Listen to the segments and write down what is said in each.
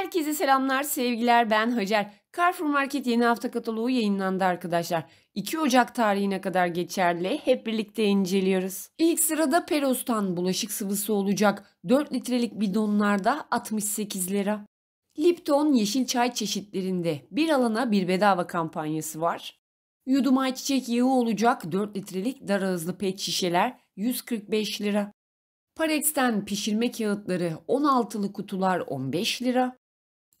Herkese selamlar, sevgiler. Ben Hacer. Carrefour Market yeni hafta kataloğu yayınlandı arkadaşlar. 2 Ocak tarihine kadar geçerli. Hep birlikte inceliyoruz. İlk sırada Peros'tan bulaşık sıvısı olacak. 4 litrelik bidonlarda 68 lira. Lipton yeşil çay çeşitlerinde bir alana bir bedava kampanyası var. Yudum ayçiçek yağı olacak 4 litrelik dar ağızlı pet şişeler 145 lira. Parex'ten pişirme kağıtları 16'lı kutular 15 lira.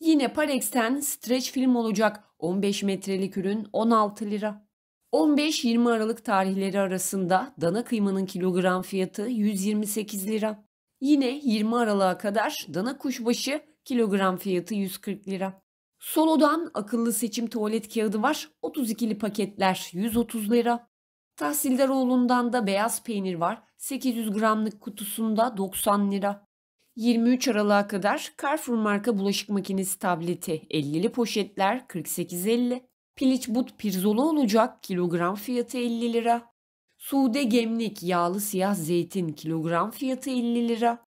Yine Parex'ten streç film olacak 15 metrelik ürün 16 lira. 15-20 Aralık tarihleri arasında dana kıymanın kilogram fiyatı 128 lira. Yine 20 Aralık'a kadar dana kuşbaşı kilogram fiyatı 140 lira. Solo'dan akıllı seçim tuvalet kağıdı var. 32'li paketler 130 lira. Tahsildaroğlu'ndan da beyaz peynir var. 800 gramlık kutusunda 90 lira. 23 Aralık'a kadar Carrefour marka bulaşık makinesi tableti 50'li poşetler 48.50, piliç but pirzola olacak kilogram fiyatı 50 lira, sude gemlik yağlı siyah zeytin kilogram fiyatı 50 lira,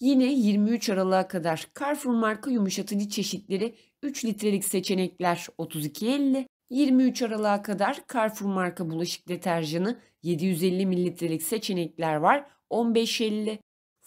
Yine 23 Aralık'a kadar Carrefour marka yumuşatıcı çeşitleri 3 litrelik seçenekler 32.50, 23 Aralık'a kadar Carrefour marka bulaşık deterjanı 750 mililitrelik seçenekler var 15.50.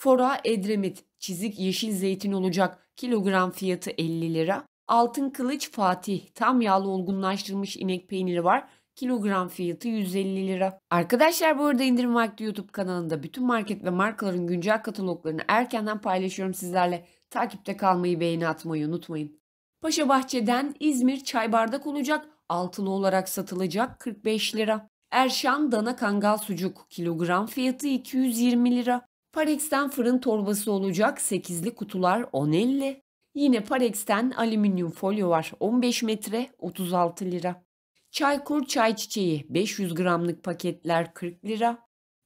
Fora Edremit çizik yeşil zeytin olacak kilogram fiyatı 50 lira. Altın kılıç Fatih tam yağlı olgunlaştırılmış inek peyniri var. Kilogram fiyatı 150 lira. Arkadaşlar bu arada indirim vakti YouTube kanalında bütün market ve markaların güncel kataloglarını erkenden paylaşıyorum sizlerle. Takipte kalmayı beğeni atmayı unutmayın. Paşa Bahçe'den İzmir çay bardak olacak altılı olarak satılacak 45 lira. Erşan dana kangal sucuk kilogram fiyatı 220 lira. Parex'ten fırın torbası olacak 8'li kutular 10.50. Yine Parex'ten alüminyum folyo var 15 metre 36 lira. Çaykur çay çiçeği 500 gramlık paketler 40 lira.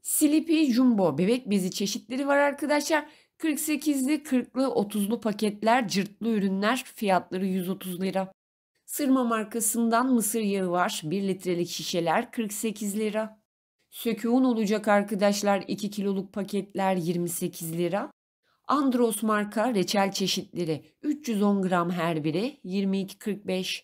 Slippy Jumbo bebek bezi çeşitleri var arkadaşlar. 48'li, 40'lı, 30'lu paketler, cırtlı ürünler fiyatları 130 lira. Sırma markasından mısır yağı var. 1 litrelik şişeler 48 lira. Söküğün olacak arkadaşlar 2 kiloluk paketler 28 lira. Andros marka reçel çeşitleri 310 gram her biri 22.45.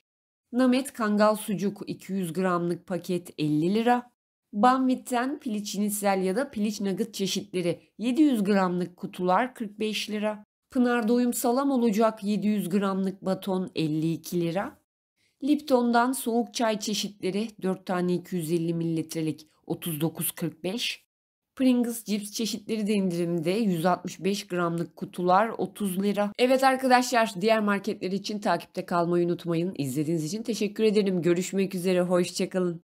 Namet kangal sucuk 200 gramlık paket 50 lira. Banvit'ten piliç şinitsel ya da piliç nugget çeşitleri 700 gramlık kutular 45 lira. Pınar doyum salam olacak 700 gramlık baton 52 lira. Lipton'dan soğuk çay çeşitleri 4 tane 250 mililitrelik 39.45. Pringles cips çeşitleri de indirimde 165 gramlık kutular 30 lira. Evet arkadaşlar diğer marketler için takipte kalmayı unutmayın. İzlediğiniz için teşekkür ederim. Görüşmek üzere hoşçakalın.